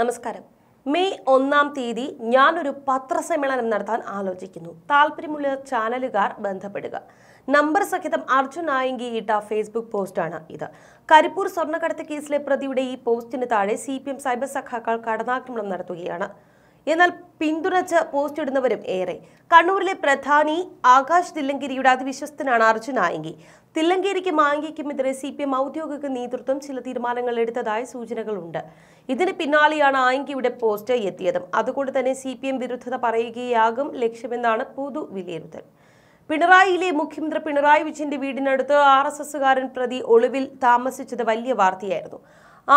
നമസ്കാരം മെയ് ഒന്നാം തീയതി ഞാനൊരു പത്രസമ്മേളനം നടത്താൻ ആലോചിക്കുന്നു താല്പര്യമുള്ള ചാനലുകാർ ബന്ധപ്പെടുക നമ്പർ സഹിതം അർജുൻ നായങ്കി ഇട്ട ഫേസ്ബുക്ക് പോസ്റ്റാണ് ഇത് കരിപ്പൂർ സ്വർണ്ണക്കടത്ത് കേസിലെ പ്രതിയുടെ ഈ പോസ്റ്റിന് താഴെ സി സൈബർ സഖാക്കൾ കടന്നാക്രമണം നടത്തുകയാണ് എന്നാൽ പിന്തുണച്ച് പോസ്റ്റ് ഇടുന്നവരും ഏറെ കണ്ണൂരിലെ പ്രധാനി ആകാശ് തില്ലങ്കേരിയുടെ അതിവിശ്വസ്തനാണ് അർജുൻ ആയെങ്കിൽ തില്ലങ്കേരിക്ക് ആംഗിക്കുമെതിരെ സി പി എം ഔദ്യോഗിക നേതൃത്വം ചില തീരുമാനങ്ങൾ എടുത്തതായി സൂചനകളുണ്ട് ഇതിന് പിന്നാലെയാണ് ആയങ്കിയുടെ പോസ്റ്റ് എത്തിയതും അതുകൊണ്ട് തന്നെ സി പി എം വിരുദ്ധത പറയുകയാകും ലക്ഷ്യമെന്നാണ് പൊതു വിലയിരുത്തൽ പിണറായിയിലെ മുഖ്യമന്ത്രി പിണറായി വിജയന്റെ വീടിനടുത്ത് ആർ എസ് എസുകാരൻ പ്രതി ഒളിവിൽ താമസിച്ചത് വലിയ വാർത്തയായിരുന്നു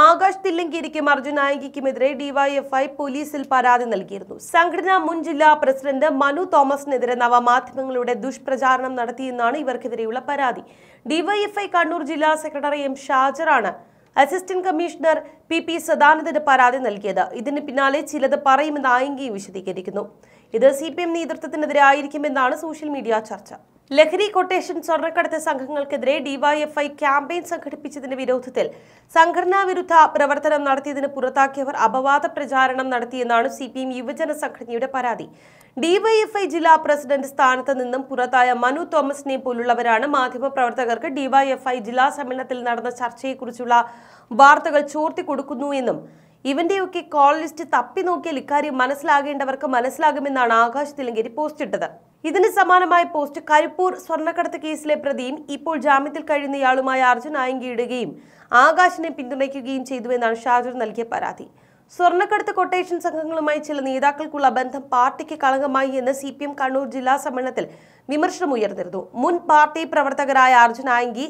ആകാശ് തില്ലങ്കേരിക്കും അർജുനായികയ്ക്കുമെതിരെ ഡിവൈഎഫ്ഐ പോലീസിൽ പരാതി നൽകിയിരുന്നു സംഘടനാ മുൻ ജില്ലാ പ്രസിഡന്റ് മനു തോമസിനെതിരെ നവമാധ്യമങ്ങളുടെ ദുഷ്പ്രചാരണം നടത്തിയെന്നാണ് ഇവർക്കെതിരെയുള്ള പരാതി ഡിവൈഎഫ്ഐ കണ്ണൂർ ജില്ലാ സെക്രട്ടറി എം ഷാജറാണ് അസിസ്റ്റന്റ് കമ്മീഷണർ പി പി സദാനന്ദന്റെ പരാതി നൽകിയത് ഇതിന് പിന്നാലെ ചിലത് പറയുമെന്ന് ആയെങ്കിൽ വിശദീകരിക്കുന്നു ഇത് സി പി എം നേതൃത്വത്തിനെതിരെ ആയിരിക്കുമെന്നാണ് സോഷ്യൽ മീഡിയ ചർച്ച ലഹരി കൊട്ടേഷൻ സ്വർണ്ണക്കടത്ത് സംഘങ്ങൾക്കെതിരെ ഡിവൈഎഫ്ഐ ക്യാമ്പയിൻ സംഘടിപ്പിച്ചതിന്റെ വിരോധത്തിൽ സംഘടനാ വിരുദ്ധ പ്രവർത്തനം നടത്തിയതിന് പുറത്താക്കിയവർ അപവാദ പ്രചാരണം നടത്തിയെന്നാണ് സി പി എം യുവജന സംഘടനയുടെ പരാതി ഡിവൈഎഫ്ഐ ജില്ലാ പ്രസിഡന്റ് സ്ഥാനത്ത് നിന്നും പുറത്തായ മനു തോമസിനെ പോലുള്ളവരാണ് മാധ്യമപ്രവർത്തകർക്ക് ഡിവൈഎഫ്ഐ ജില്ലാ സമ്മേളനത്തിൽ നടന്ന ചർച്ചയെക്കുറിച്ചുള്ള വാർത്തകൾ ചോർത്തി കൊടുക്കുന്നുവെന്നും ഇവന്റെയൊക്കെ കോൾ ലിസ്റ്റ് തപ്പി നോക്കിയാൽ ഇക്കാര്യം മനസ്സിലാകേണ്ടവർക്ക് മനസ്സിലാകുമെന്നാണ് ആകാശ് തിലങ്കേരി പോസ്റ്റിട്ടത് ഇതിന് സമാനമായ പോസ്റ്റ് കരിപ്പൂർ സ്വർണ്ണക്കടത്ത് കേസിലെ പ്രതിയും ഇപ്പോൾ ജാമ്യത്തിൽ കഴിയുന്നയാളുമായ അർജുൻ ആയങ്കി ഇടുകയും ആകാശിനെ പിന്തുണയ്ക്കുകയും ചെയ്തുവെന്നാണ് ഷാജു നൽകിയ പരാതി സ്വർണ്ണക്കടത്ത് കൊട്ടേഷൻ സംഘങ്ങളുമായി ചില നേതാക്കൾക്കുള്ള ബന്ധം പാർട്ടിക്ക് കളങ്കമായി എന്ന് സി കണ്ണൂർ ജില്ലാ സമ്മേളനത്തിൽ വിമർശനമുയർന്നിരുന്നു മുൻ പാർട്ടി പ്രവർത്തകരായ അർജുനായങ്കി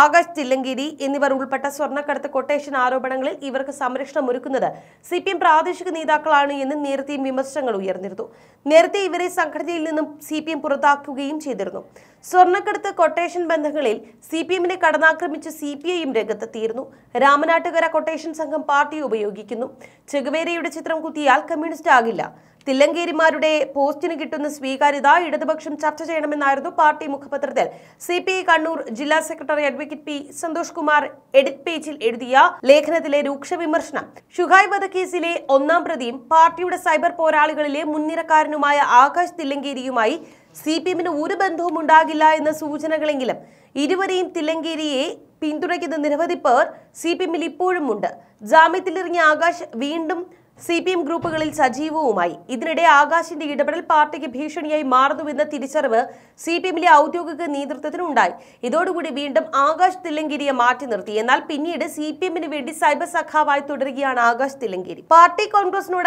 ആകാശ് ചില്ലങ്കിരി എന്നിവർ ഉൾപ്പെട്ട സ്വർണ്ണക്കടത്ത് കൊട്ടേഷൻ ആരോപണങ്ങളിൽ ഇവർക്ക് സംരക്ഷണം ഒരുക്കുന്നത് സി പി എം പ്രാദേശിക നേതാക്കളാണ് എന്ന് നേരത്തെയും വിമർശനങ്ങൾ ഉയർന്നിരുന്നു നേരത്തെ ഇവരെ സംഘടനയിൽ നിന്നും സി പി എം പുറത്താക്കുകയും ചെയ്തിരുന്നു സ്വർണ്ണക്കടത്ത് കൊട്ടേഷൻ ബന്ധങ്ങളിൽ സി പി എമ്മിനെ കടന്നാക്രമിച്ച് സി പി ഐയും രംഗത്തെത്തിയിരുന്നു രാമനാട്ടുകര കൊട്ടേഷൻ സംഘം പാർട്ടി ഉപയോഗിക്കുന്നു ചെഗവേരയുടെ ചിത്രം കുത്തിയാൽ കമ്മ്യൂണിസ്റ്റ് ആകില്ല തില്ലങ്കേരിമാരുടെ പോസ്റ്റിന് കിട്ടുന്ന സ്വീകാര്യത ഇടതുപക്ഷം ചർച്ച ചെയ്യണമെന്നായിരുന്നു പാർട്ടി മുഖപത്രത്തിൽ സി പി കണ്ണൂർ ജില്ലാ secretary advocate P Santhosh Kumar edit പേജിൽ എഴുതിയ ലേഖനത്തിലെ രൂക്ഷ വിമർശനം ഷുഹായ് വധക്കേസിലെ ഒന്നാം പ്രതിയും പാർട്ടിയുടെ സൈബർ പോരാളികളിലെ മുൻനിരക്കാരനുമായ ആകാശ് തില്ലങ്കേരിയുമായി സി പി എമ്മിന് ഒരു ബന്ധവും ഉണ്ടാകില്ല എന്ന സൂചനകളെങ്കിലും ഇരുവരെയും തില്ലങ്കേരിയെ പിന്തുണയ്ക്കുന്ന നിരവധി പേർ സി പി എമ്മിൽ ഇപ്പോഴും ഉണ്ട് ജാമ്യത്തിലിറങ്ങിയ ആകാശ് വീണ്ടും സി പി എം ഗ്രൂപ്പുകളിൽ സജീവവുമായി ഇതിനിടെ ആകാശിന്റെ ഇടപെടൽ പാർട്ടിക്ക് ഭീഷണിയായി മാറുന്നുവെന്ന തിരിച്ചറിവ് സി പി എമ്മിലെ ഔദ്യോഗിക നേതൃത്വത്തിനുണ്ടായി ഇതോടുകൂടി വീണ്ടും ആകാശ് തില്ലങ്കേരിയെ മാറ്റി നിർത്തി എന്നാൽ പിന്നീട് സി പി എമ്മിന് വേണ്ടി സൈബർ സഖാവായി തുടരുകയാണ് ആകാശ് തില്ലങ്കേരി പാർട്ടി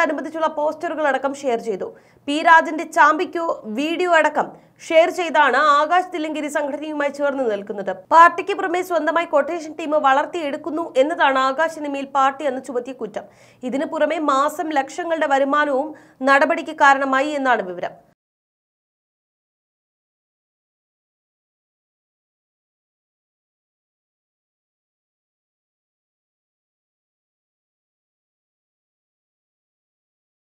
അനുബന്ധിച്ചുള്ള പോസ്റ്ററുകൾ അടക്കം ഷെയർ ചെയ്തു പി രാജന്റെ ചാമ്പിക്കോ വീഡിയോ അടക്കം ഷെയർ ചെയ്താണ് ആകാശ് തില്ലങ്കേരി സംഘടനയുമായി ചേർന്ന് നിൽക്കുന്നത് പാർട്ടിക്ക് പുറമെ സ്വന്തമായി കൊട്ടേഷൻ ടീം വളർത്തിയെടുക്കുന്നു എന്നതാണ് ആകാശിന് മേൽ പാർട്ടി എന്ന് ചുമത്തിയ കുറ്റം ഇതിനു പുറമെ മാസം ലക്ഷങ്ങളുടെ വരുമാനവും നടപടിക്ക് കാരണമായി എന്നാണ് വിവരം